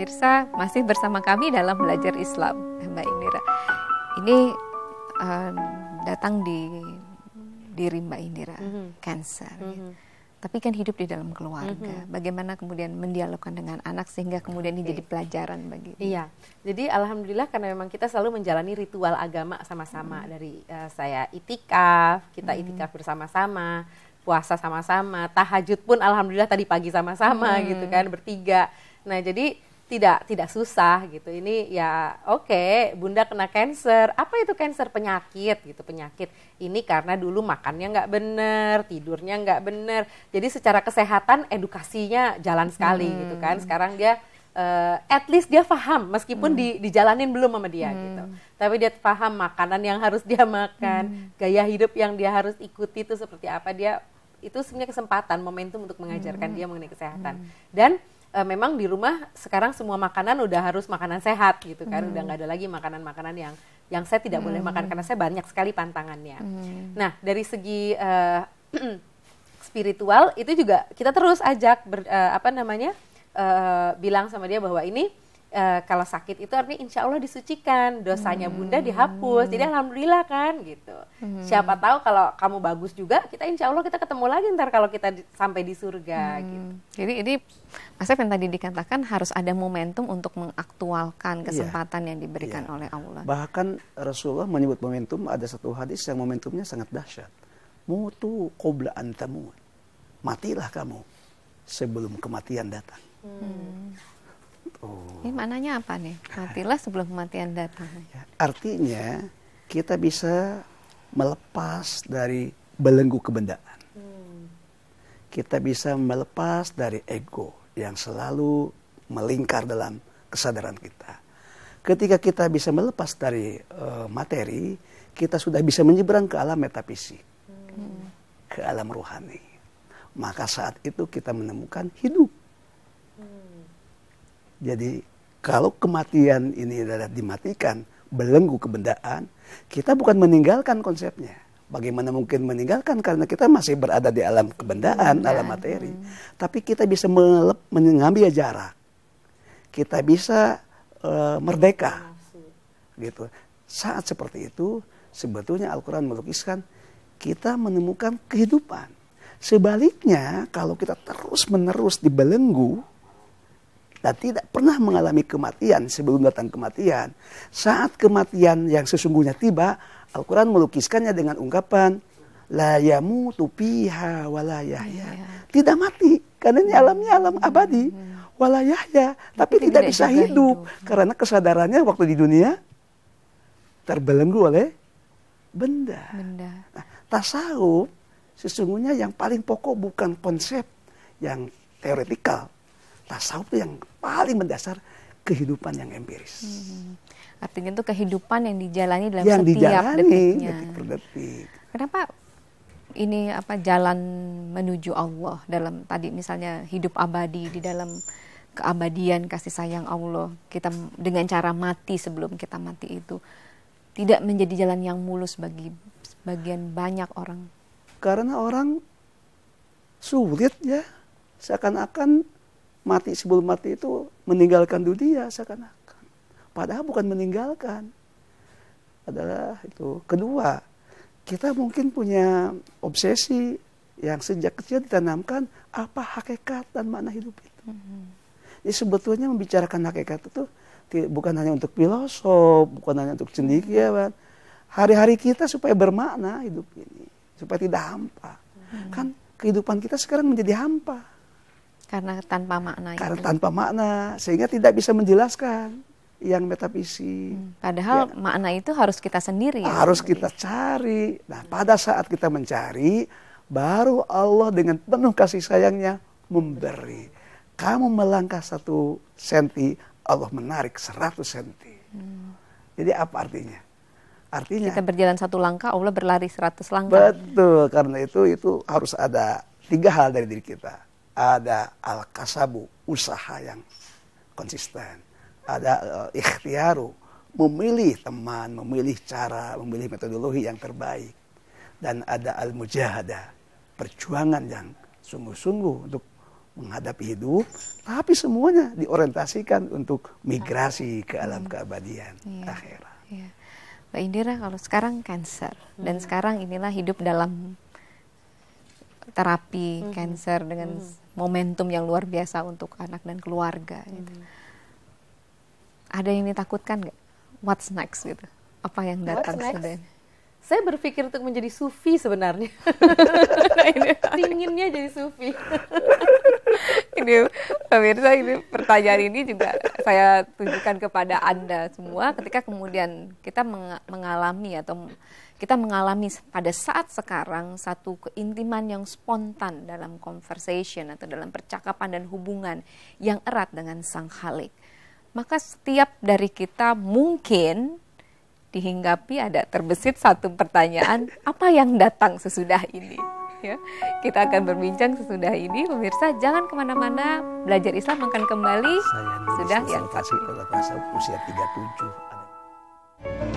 pemirsa masih bersama kami dalam belajar Islam Mbak Indira. Ini um, datang di diri Mbak Indira, mm-hmm. cancer. Mm-hmm. Ya. Mhm. Tapi kan hidup di dalam keluarga. Mm-hmm. Bagaimana kemudian mendialogkan dengan anak sehingga kemudian ini jadi pelajaran bagi. Iya. Jadi alhamdulillah karena memang kita selalu menjalani ritual agama sama-sama mm-hmm. dari uh, saya itikaf, kita mm-hmm. itikaf bersama-sama puasa sama-sama, tahajud pun alhamdulillah tadi pagi sama-sama hmm. gitu kan bertiga. Nah, jadi tidak tidak susah gitu. Ini ya oke, okay, bunda kena cancer. Apa itu cancer penyakit gitu penyakit. Ini karena dulu makannya nggak bener, tidurnya nggak bener. Jadi secara kesehatan edukasinya jalan sekali hmm. gitu kan. Sekarang dia uh, at least dia paham meskipun hmm. di, dijalanin belum sama dia hmm. gitu. Tapi dia paham makanan yang harus dia makan, hmm. gaya hidup yang dia harus ikuti itu seperti apa dia itu sebenarnya kesempatan momentum untuk mengajarkan hmm. dia mengenai kesehatan. Hmm. Dan uh, memang di rumah sekarang semua makanan udah harus makanan sehat gitu kan hmm. udah nggak ada lagi makanan-makanan yang yang saya tidak hmm. boleh makan hmm. karena saya banyak sekali pantangannya hmm. nah dari segi uh, spiritual itu juga kita terus ajak ber, uh, apa namanya uh, bilang sama dia bahwa ini e, kalau sakit itu artinya insya Allah disucikan dosanya hmm. bunda dihapus jadi alhamdulillah kan gitu hmm. siapa tahu kalau kamu bagus juga kita insya Allah kita ketemu lagi ntar kalau kita di, sampai di surga hmm. gitu jadi ini Mas yang tadi dikatakan harus ada momentum untuk mengaktualkan iya. kesempatan ya. yang diberikan ya. oleh Allah bahkan Rasulullah menyebut momentum ada satu hadis yang momentumnya sangat dahsyat mutu qobla antamu matilah kamu sebelum kematian datang hmm. Oh. Ini maknanya apa nih? Matilah sebelum kematian datang. Ya, artinya kita bisa melepas dari belenggu kebendaan. Hmm. Kita bisa melepas dari ego yang selalu melingkar dalam kesadaran kita. Ketika kita bisa melepas dari uh, materi, kita sudah bisa menyeberang ke alam metafisik, hmm. ke alam rohani. Maka saat itu kita menemukan hidup jadi kalau kematian ini adalah dimatikan, belenggu kebendaan, kita bukan meninggalkan konsepnya. Bagaimana mungkin meninggalkan karena kita masih berada di alam kebendaan, ya, alam materi. Hmm. Tapi kita bisa mengambil jarak. Kita bisa uh, merdeka. Gitu. Saat seperti itu sebetulnya Al-Qur'an melukiskan kita menemukan kehidupan. Sebaliknya kalau kita terus-menerus dibelenggu, dan tidak pernah mengalami kematian sebelum datang kematian. Saat kematian yang sesungguhnya tiba, Al-Quran melukiskannya dengan ungkapan, layamu tupiha walayahya iya, iya. Tidak mati, karena ini alamnya alam abadi. Iya, walayahya tapi tidak, tidak bisa hidup. hidup. Karena kesadarannya waktu di dunia, terbelenggu oleh benda. benda. Nah, tasawuf sesungguhnya yang paling pokok bukan konsep yang teoretikal, tasawuf itu yang paling mendasar kehidupan yang empiris. Hmm. Artinya itu kehidupan yang dijalani dalam yang setiap dijalani, detiknya. Detik per detik. Kenapa ini apa jalan menuju Allah dalam tadi misalnya hidup abadi di dalam keabadian kasih sayang Allah kita dengan cara mati sebelum kita mati itu tidak menjadi jalan yang mulus bagi sebagian banyak orang karena orang sulit ya seakan-akan mati sebelum mati itu meninggalkan dunia seakan-akan. Padahal bukan meninggalkan. Adalah itu. Kedua, kita mungkin punya obsesi yang sejak kecil ditanamkan apa hakikat dan makna hidup itu. Jadi mm-hmm. sebetulnya membicarakan hakikat itu bukan hanya untuk filosof, bukan hanya untuk cendekiawan. Hari-hari kita supaya bermakna hidup ini, supaya tidak hampa. Mm-hmm. Kan kehidupan kita sekarang menjadi hampa karena tanpa makna. Ya karena itu. Kan? tanpa makna, sehingga tidak bisa menjelaskan yang metafisik. Hmm. Padahal ya. makna itu harus kita sendiri. Ya, harus sendiri. kita cari. Nah, pada saat kita mencari, baru Allah dengan penuh kasih sayangnya memberi. Kamu melangkah satu senti, Allah menarik seratus senti. Hmm. Jadi apa artinya? Artinya kita berjalan satu langkah, Allah berlari seratus langkah. Betul, karena itu itu harus ada tiga hal dari diri kita ada al-kasabu, usaha yang konsisten. Ada eh, ikhtiaru, memilih teman, memilih cara, memilih metodologi yang terbaik. Dan ada al-mujahada, perjuangan yang sungguh-sungguh untuk menghadapi hidup, tapi semuanya diorientasikan untuk migrasi ke alam hmm. keabadian yeah. Iya. akhirat. Yeah. Mbak Indira kalau sekarang cancer hmm. dan sekarang inilah hidup dalam terapi hmm. cancer dengan hmm. momentum yang luar biasa untuk anak dan keluarga. Gitu. Mm-hmm. Ada yang ditakutkan nggak? What's next gitu? Apa yang datang sebenarnya? Saya berpikir untuk menjadi sufi sebenarnya. Tinginnya jadi sufi. ini pemirsa ini pertanyaan ini juga saya tunjukkan kepada anda semua ketika kemudian kita mengalami atau kita mengalami pada saat sekarang satu keintiman yang spontan dalam conversation atau dalam percakapan dan hubungan yang erat dengan sang khalik. Maka setiap dari kita mungkin dihinggapi ada terbesit satu pertanyaan, apa yang datang sesudah ini? ya. Kita akan berbincang sesudah ini pemirsa jangan kemana-mana belajar Islam akan kembali Saya sudah yang pasti pada masa usia 37. ada.